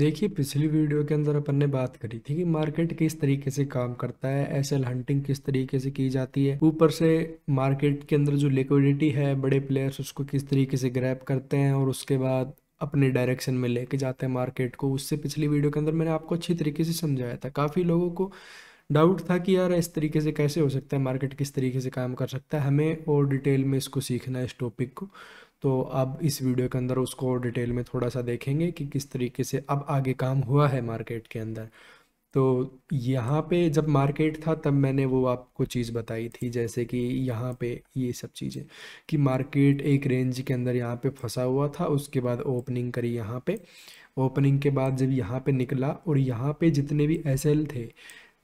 देखिए पिछली वीडियो के अंदर अपन ने बात करी थी कि मार्केट किस तरीके से काम करता है एसएल हंटिंग किस तरीके से की जाती है ऊपर से मार्केट के अंदर जो लिक्विडिटी है बड़े प्लेयर्स उसको किस तरीके से ग्रैप करते हैं और उसके बाद अपने डायरेक्शन में लेके जाते हैं मार्केट को उससे पिछली वीडियो के अंदर मैंने आपको अच्छी तरीके से समझाया था काफ़ी लोगों को डाउट था कि यार इस तरीके से कैसे हो सकता है मार्केट किस तरीके से काम कर सकता है हमें और डिटेल में इसको सीखना है इस टॉपिक को तो अब इस वीडियो के अंदर उसको डिटेल में थोड़ा सा देखेंगे कि किस तरीके से अब आगे काम हुआ है मार्केट के अंदर तो यहाँ पे जब मार्केट था तब मैंने वो आपको चीज़ बताई थी जैसे कि यहाँ पे ये सब चीज़ें कि मार्केट एक रेंज के अंदर यहाँ पे फंसा हुआ था उसके बाद ओपनिंग करी यहाँ पे ओपनिंग के बाद जब यहाँ पे निकला और यहाँ पे जितने भी एसएल थे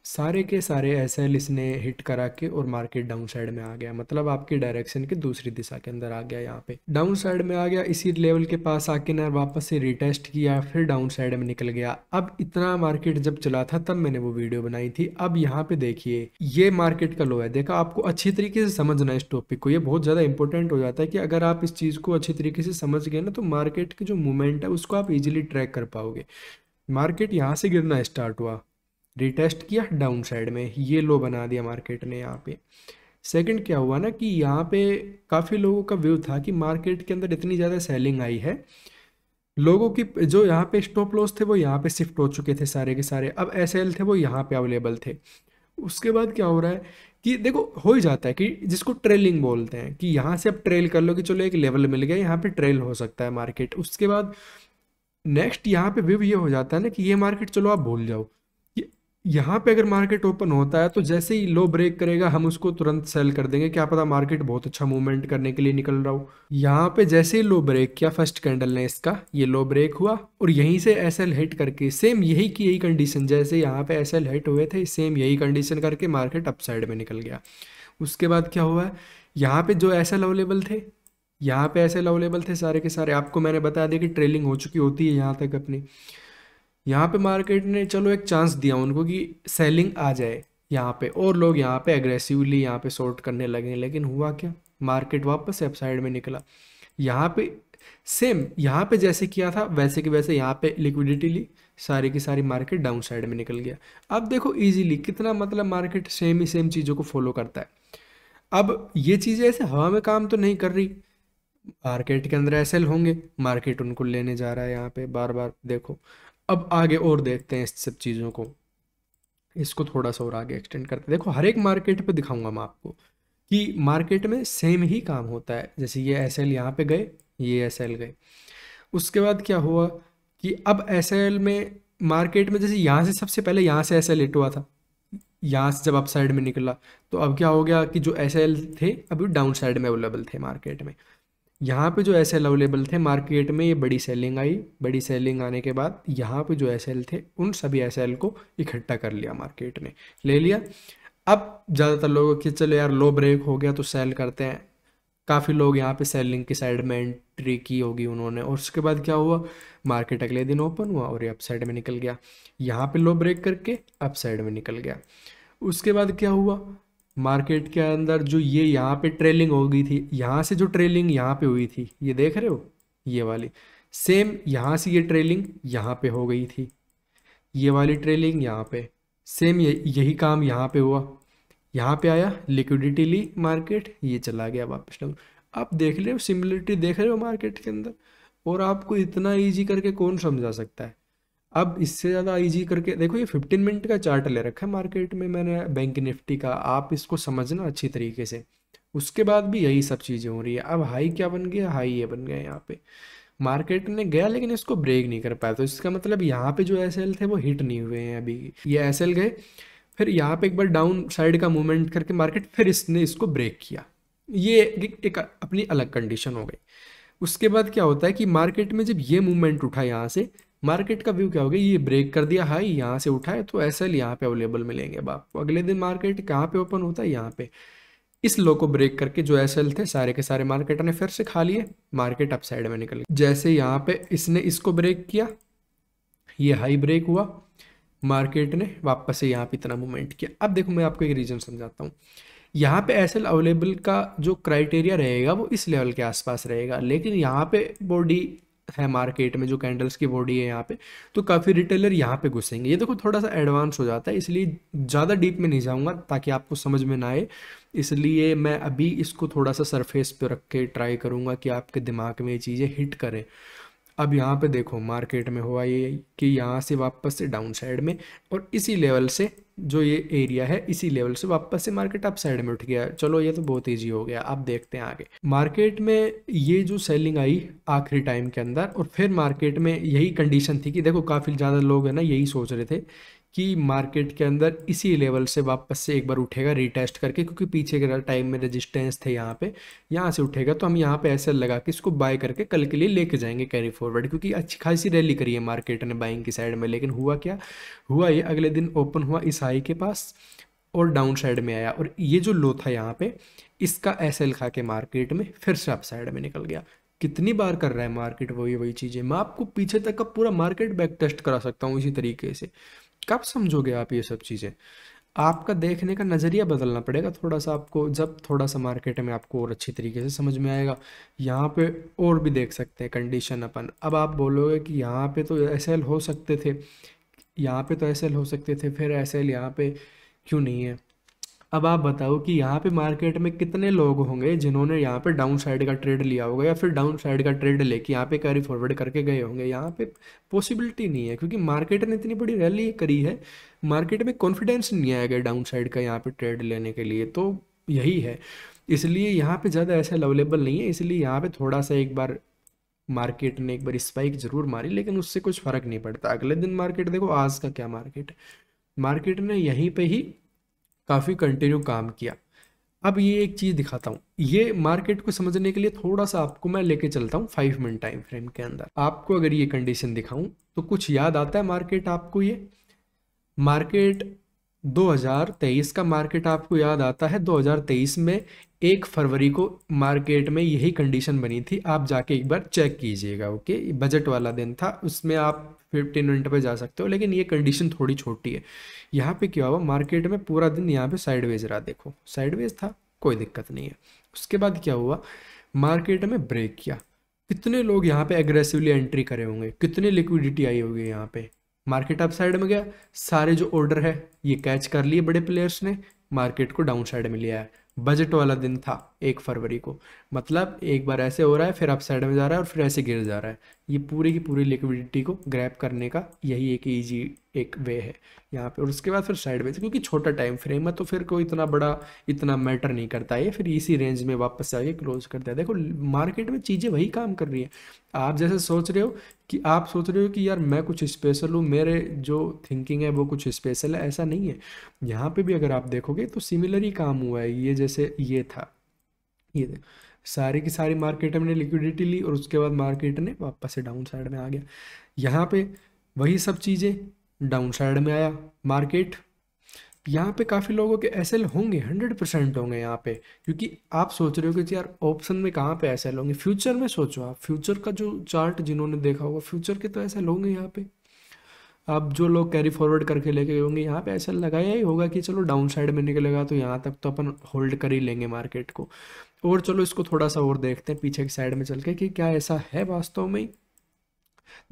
सारे के सारे एस एल इसने हिट करा के और मार्केट डाउन साइड में आ गया मतलब आपकी डायरेक्शन की दूसरी दिशा के अंदर आ गया यहाँ पे डाउन साइड में आ गया इसी लेवल के पास आके ना वापस से रिटेस्ट किया फिर डाउन साइड में निकल गया अब इतना मार्केट जब चला था तब मैंने वो वीडियो बनाई थी अब यहाँ पे देखिए ये मार्केट का लो है देखा आपको अच्छी तरीके से समझना है इस टॉपिक को ये बहुत ज़्यादा इंपॉर्टेंट हो जाता है कि अगर आप इस चीज़ को अच्छी तरीके से समझ गए ना तो मार्केट की जो मूवमेंट है उसको आप इजिली ट्रैक कर पाओगे मार्केट यहाँ से गिरना स्टार्ट हुआ रिटेस्ट किया डाउन साइड में ये लो बना दिया मार्केट ने यहाँ पे सेकंड क्या हुआ ना कि यहाँ पे काफ़ी लोगों का व्यू था कि मार्केट के अंदर इतनी ज़्यादा सेलिंग आई है लोगों की जो यहाँ पे स्टॉप लॉस थे वो यहाँ पे शिफ्ट हो चुके थे सारे के सारे अब एस थे वो यहाँ पे अवेलेबल थे उसके बाद क्या हो रहा है कि देखो हो ही जाता है कि जिसको ट्रेलिंग बोलते हैं कि यहाँ से अब ट्रेल कर लो कि चलो एक लेवल मिल गया यहाँ पे ट्रेल हो सकता है मार्केट उसके बाद नेक्स्ट यहाँ पे व्यू ये हो जाता है ना कि ये मार्केट चलो आप भूल जाओ यहाँ पे अगर मार्केट ओपन होता है तो जैसे ही लो ब्रेक करेगा हम उसको तुरंत सेल कर देंगे क्या पता मार्केट बहुत अच्छा मूवमेंट करने के लिए निकल रहा हो यहाँ पे जैसे ही लो ब्रेक किया फर्स्ट कैंडल ने इसका ये लो ब्रेक हुआ और यहीं से एस एल हिट करके सेम यही की यही कंडीशन जैसे यहाँ पे एस एल हिट हुए थे सेम यही कंडीशन करके मार्केट अपसाइड में निकल गया उसके बाद क्या हुआ है यहाँ पे जो एस एल अवेलेबल थे यहाँ पे एल अवेलेबल थे सारे के सारे आपको मैंने बता दिया कि ट्रेलिंग हो चुकी होती है यहाँ तक अपनी यहाँ पे मार्केट ने चलो एक चांस दिया उनको कि सेलिंग आ जाए यहाँ पे और लोग यहाँ पे एग्रेसिवली यहाँ पे शॉर्ट करने लगे लेकिन हुआ क्या मार्केट वापस अपसाइड में निकला यहाँ पे सेम यहाँ पे जैसे किया था वैसे कि वैसे यहाँ पे लिक्विडिटी ली सारी की सारी मार्केट डाउन साइड में निकल गया अब देखो इजीली कितना मतलब मार्केट सेम ही सेम चीज़ों को फॉलो करता है अब ये चीज़ें ऐसे हवा में काम तो नहीं कर रही मार्केट के अंदर एसएल होंगे मार्केट उनको लेने जा रहा है यहाँ पे बार बार देखो अब आगे और देखते हैं इस सब चीज़ों को इसको थोड़ा सा और आगे एक्सटेंड करते हैं देखो हर एक मार्केट पे दिखाऊंगा मैं आपको कि मार्केट में सेम ही काम होता है जैसे ये एस एल यहाँ पर गए ये एस एल गए उसके बाद क्या हुआ कि अब एस एल में मार्केट में जैसे यहाँ से सबसे पहले यहाँ से एस एल इट हुआ था यहाँ से जब अप साइड में निकला तो अब क्या हो गया कि जो एस एल थे अभी डाउन साइड में अवेलेबल थे मार्केट में यहाँ पे जो एस एल अवेलेबल थे मार्केट में ये बड़ी सेलिंग आई बड़ी सेलिंग आने के बाद यहाँ पे जो एस एल थे उन सभी एस एल को इकट्ठा कर लिया मार्केट ने ले लिया अब ज़्यादातर लोग कि चलो यार लो ब्रेक हो गया तो सेल करते हैं काफ़ी लोग यहाँ पे सेलिंग की साइड में एंट्री की होगी उन्होंने और उसके बाद क्या हुआ मार्केट अगले दिन ओपन हुआ और ये अप साइड में निकल गया यहाँ पे लो ब्रेक करके अप साइड में निकल गया उसके बाद क्या हुआ मार्केट के अंदर जो ये यहाँ पे ट्रेलिंग हो गई थी यहाँ से जो ट्रेलिंग यहाँ पे हुई थी ये देख रहे हो ये वाली सेम यहाँ से ये ट्रेलिंग यहाँ पे हो गई थी ये वाली ट्रेलिंग यहाँ पे सेम यही काम यहाँ पे हुआ यहाँ पे आया लिक्विडिटी ली मार्केट ये चला गया वापस डाउन आप देख रहे हो सिमिलरिटी देख रहे हो मार्केट के अंदर और आपको इतना ईजी करके कौन समझा सकता है अब इससे ज़्यादा इजी करके देखो ये फिफ्टीन मिनट का चार्ट ले रखा है मार्केट में मैंने बैंक निफ्टी का आप इसको समझना अच्छी तरीके से उसके बाद भी यही सब चीज़ें हो रही है अब हाई क्या बन गया हाई ये बन गया यहाँ पे मार्केट ने गया लेकिन इसको ब्रेक नहीं कर पाया तो इसका मतलब यहाँ पे जो एस थे वो हिट नहीं हुए हैं अभी ये एस गए फिर यहाँ पे एक बार डाउन साइड का मूवमेंट करके मार्केट फिर इसने इसको ब्रेक किया ये एक अपनी अलग कंडीशन हो गई उसके बाद क्या होता है कि मार्केट में जब ये मूवमेंट उठा यहाँ से मार्केट का व्यू क्या हो गया ये ब्रेक कर दिया हाई यहाँ से उठाए तो एस एल यहाँ पे अवेलेबल मिलेंगे अब आपको अगले दिन मार्केट कहाँ पे ओपन होता है यहाँ पे इस लो को ब्रेक करके जो एस थे सारे के सारे मार्केट ने फिर से खा लिए मार्केट अप साइड में निकल जैसे यहाँ पे इसने इसको ब्रेक किया ये हाई ब्रेक हुआ मार्केट ने वापस से यहाँ पे इतना मूवमेंट किया अब देखो मैं आपको एक रीज़न समझाता हूँ यहाँ पे एस अवेलेबल का जो क्राइटेरिया रहेगा वो इस लेवल के आसपास रहेगा लेकिन यहाँ पे बॉडी है मार्केट में जो कैंडल्स की बॉडी है यहाँ पे तो काफ़ी रिटेलर यहाँ पे घुसेंगे ये देखो थोड़ा सा एडवांस हो जाता है इसलिए ज़्यादा डीप में नहीं जाऊँगा ताकि आपको समझ में ना आए इसलिए मैं अभी इसको थोड़ा सा सरफेस पे रख के ट्राई करूँगा कि आपके दिमाग में ये चीज़ें हिट करें अब यहाँ पे देखो मार्केट में हुआ ये कि यहाँ से वापस से डाउन साइड में और इसी लेवल से जो ये एरिया है इसी लेवल से वापस से मार्केट अप साइड में उठ गया चलो ये तो बहुत ईजी हो गया आप देखते हैं आगे मार्केट में ये जो सेलिंग आई आखिरी टाइम के अंदर और फिर मार्केट में यही कंडीशन थी कि देखो काफ़ी ज़्यादा लोग है ना यही सोच रहे थे कि मार्केट के अंदर इसी लेवल से वापस से एक बार उठेगा रिटेस्ट करके क्योंकि पीछे के टाइम में रेजिस्टेंस थे यहाँ पे यहाँ से उठेगा तो हम यहाँ पे ऐसा लगा कि इसको बाय करके कल के लिए लेके जाएंगे कैरी फॉरवर्ड क्योंकि अच्छी खासी रैली करी है मार्केट ने बाइंग की साइड में लेकिन हुआ क्या हुआ ये अगले दिन ओपन हुआ इस हाई के पास और डाउन साइड में आया और ये जो लो था यहाँ पे इसका एस एल खा के मार्केट में फिर से अप साइड में निकल गया कितनी बार कर रहा है मार्केट वही वही चीज़ें मैं आपको पीछे तक का पूरा मार्केट बैक टेस्ट करा सकता हूँ इसी तरीके से कब समझोगे आप ये सब चीज़ें आपका देखने का नज़रिया बदलना पड़ेगा थोड़ा सा आपको जब थोड़ा सा मार्केट में आपको और अच्छी तरीके से समझ में आएगा यहाँ पे और भी देख सकते हैं कंडीशन अपन अब आप बोलोगे कि यहाँ पे तो एस हो सकते थे यहाँ पे तो एस हो सकते थे फिर एस यहाँ पर क्यों नहीं है अब आप बताओ कि यहाँ पे मार्केट में कितने लोग होंगे जिन्होंने यहाँ पे डाउन साइड का ट्रेड लिया होगा या फिर डाउन साइड का ट्रेड लेके यहाँ पे कैरी फॉरवर्ड करके गए होंगे यहाँ पे पॉसिबिलिटी नहीं है क्योंकि मार्केट ने इतनी बड़ी रैली करी है मार्केट में कॉन्फिडेंस नहीं आया गया डाउन साइड का यहाँ पे ट्रेड लेने के लिए तो यही है इसलिए यहाँ पे ज़्यादा ऐसा अवेलेबल नहीं है इसलिए यहाँ पे थोड़ा सा एक बार मार्केट ने एक बार स्पाइक जरूर मारी लेकिन उससे कुछ फर्क नहीं पड़ता अगले दिन मार्केट देखो आज का क्या मार्केट है मार्केट ने यहीं पे ही काफ़ी कंटिन्यू काम किया अब ये एक चीज़ दिखाता हूँ ये मार्केट को समझने के लिए थोड़ा सा आपको मैं लेके चलता हूँ फाइव मिनट टाइम फ्रेम के अंदर आपको अगर ये कंडीशन दिखाऊँ तो कुछ याद आता है मार्केट आपको ये मार्केट 2023 का मार्केट आपको याद आता है 2023 में एक फरवरी को मार्केट में यही कंडीशन बनी थी आप जाके एक बार चेक कीजिएगा ओके बजट वाला दिन था उसमें आप फिफ्टीन मिनट पे जा सकते हो लेकिन ये कंडीशन थोड़ी छोटी है यहाँ पे क्या हुआ मार्केट में पूरा दिन यहाँ पे साइडवेज रहा देखो साइडवेज था कोई दिक्कत नहीं है उसके बाद क्या हुआ मार्केट में ब्रेक किया कितने लोग यहाँ पे एग्रेसिवली एंट्री करे होंगे कितनी लिक्विडिटी आई होगी यहाँ पे मार्केट अप साइड में गया सारे जो ऑर्डर है ये कैच कर लिए बड़े प्लेयर्स ने मार्केट को डाउन साइड में लिया है बजट वाला दिन था एक फरवरी को मतलब एक बार ऐसे हो रहा है फिर अपसाइड में जा रहा है और फिर ऐसे गिर जा रहा है ये पूरी की पूरी लिक्विडिटी को ग्रैप करने का यही एक ईजी एक वे है यहाँ पे और उसके बाद फिर साइड में क्योंकि छोटा टाइम फ्रेम है तो फिर कोई इतना बड़ा इतना मैटर नहीं करता ये फिर इसी रेंज में वापस आके क्लोज करता है देखो मार्केट में चीज़ें वही काम कर रही हैं आप जैसे सोच रहे हो कि आप सोच रहे हो कि यार मैं कुछ स्पेशल हूँ मेरे जो थिंकिंग है वो कुछ स्पेशल है ऐसा नहीं है यहाँ पर भी अगर आप देखोगे तो सिमिलर ही काम हुआ है ये जैसे ये था ये देख सारी की सारी मार्केट हमने लिक्विडिटी ली और उसके बाद मार्केट ने वापस से डाउन साइड में आ गया यहाँ पे वही सब चीज़ें डाउन साइड में आया मार्केट यहाँ पे काफ़ी लोगों के एस होंगे हंड्रेड परसेंट होंगे यहाँ पे क्योंकि आप सोच रहे हो कि यार ऑप्शन में कहाँ पे एस होंगे फ्यूचर में सोचो आप फ्यूचर का जो चार्ट जिन्होंने देखा होगा फ्यूचर के तो ऐसे होंगे यहाँ पे अब जो लोग कैरी फॉरवर्ड करके लेके गए होंगे यहाँ पे ऐसा लगाया ही होगा कि चलो डाउन साइड में निकलेगा तो यहाँ तक तो अपन होल्ड कर ही लेंगे मार्केट को और चलो इसको थोड़ा सा और देखते हैं पीछे की साइड में चल के कि क्या ऐसा है वास्तव में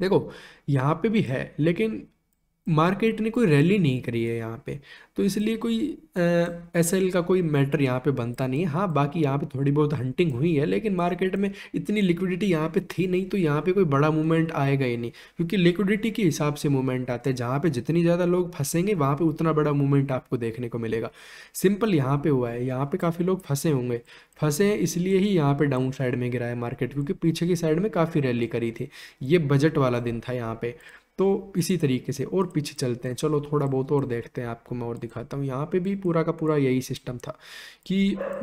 देखो यहाँ पे भी है लेकिन मार्केट ने कोई रैली नहीं करी है यहाँ पे तो इसलिए कोई एस एल का कोई मैटर यहाँ पे बनता नहीं है हाँ बाकी यहाँ पे थोड़ी बहुत हंटिंग हुई है लेकिन मार्केट में इतनी लिक्विडिटी यहाँ पे थी नहीं तो यहाँ पे कोई बड़ा मूवमेंट आएगा ही नहीं क्योंकि लिक्विडिटी के हिसाब से मूवमेंट आते हैं जहाँ पर जितनी ज़्यादा लोग फंसेंगे वहाँ पर उतना बड़ा मूवमेंट आपको देखने को मिलेगा सिंपल यहाँ पर हुआ है यहाँ पर काफ़ी लोग फंसे होंगे फंसे इसलिए ही यहाँ पर डाउन साइड में गिरा है मार्केट क्योंकि पीछे की साइड में काफ़ी रैली करी थी ये बजट वाला दिन था यहाँ पर तो इसी तरीके से और पीछे चलते हैं चलो थोड़ा बहुत और देखते हैं आपको मैं और दिखाता हूँ यहाँ पे भी पूरा का पूरा यही सिस्टम था कि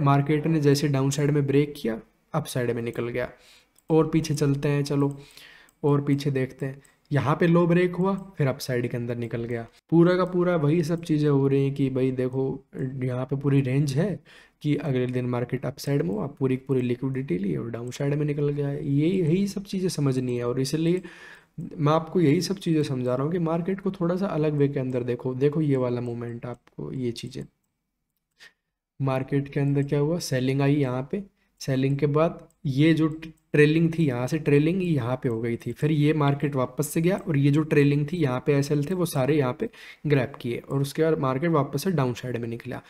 मार्केट ने जैसे डाउन साइड में ब्रेक किया अप साइड में निकल गया और पीछे चलते हैं चलो और पीछे देखते हैं यहाँ पे लो ब्रेक हुआ फिर अप साइड के अंदर निकल गया पूरा का पूरा वही सब चीज़ें हो रही हैं कि भाई देखो यहाँ पे पूरी रेंज है कि अगले दिन मार्केट अप साइड में हुआ पूरी पूरी लिक्विडिटी ली और डाउन साइड में निकल गया ये यही सब चीज़ें समझनी है और इसलिए मैं आपको यही सब चीज़ें समझा रहा हूँ कि मार्केट को थोड़ा सा अलग वे के अंदर देखो देखो ये वाला मोमेंट आपको ये चीज़ें मार्केट के अंदर क्या हुआ सेलिंग आई यहाँ पे सेलिंग के बाद ये जो ट्रेलिंग थी यहाँ से ट्रेलिंग यहाँ पे हो गई थी फिर ये मार्केट वापस से गया और ये जो ट्रेलिंग थी यहाँ पे एसएल थे वो सारे यहाँ पे ग्रैप किए और उसके बाद मार्केट वापस से डाउन साइड में निकला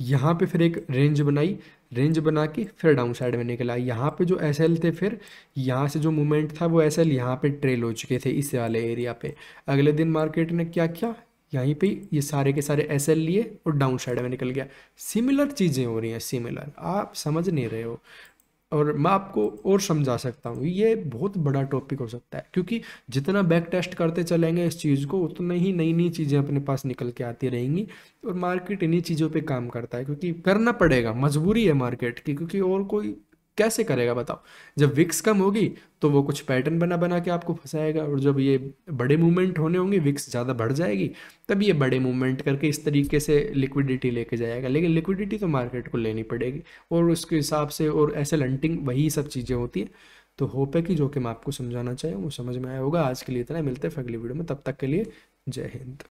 यहाँ पे फिर एक रेंज बनाई रेंज बना के फिर डाउन साइड में निकला यहाँ पे जो एस थे फिर यहाँ से जो मूवमेंट था वो एस एल यहाँ पे ट्रेल हो चुके थे इस वाले एरिया पे अगले दिन मार्केट ने क्या किया यहीं पे ये सारे के सारे एस लिए और डाउन साइड में निकल गया सिमिलर चीज़ें हो रही हैं सिमिलर आप समझ नहीं रहे हो और मैं आपको और समझा सकता हूँ ये बहुत बड़ा टॉपिक हो सकता है क्योंकि जितना बैक टेस्ट करते चलेंगे इस चीज़ को उतना ही नई नई चीज़ें अपने पास निकल के आती रहेंगी और मार्केट इन्हीं चीज़ों पे काम करता है क्योंकि करना पड़ेगा मजबूरी है मार्केट की क्योंकि और कोई कैसे करेगा बताओ जब विक्स कम होगी तो वो कुछ पैटर्न बना बना के आपको फंसाएगा और जब ये बड़े मूवमेंट होने होंगे विक्स ज़्यादा बढ़ जाएगी तब ये बड़े मूवमेंट करके इस तरीके से लिक्विडिटी लेके जाएगा लेकिन लिक्विडिटी तो मार्केट को लेनी पड़ेगी और उसके हिसाब से और ऐसे लंटिंग वही सब चीज़ें होती है तो होप है कि जो कि मैं आपको समझाना चाहिए वो समझ में आया होगा आज के लिए इतना मिलते हैं अगली वीडियो में तब तक के लिए जय हिंद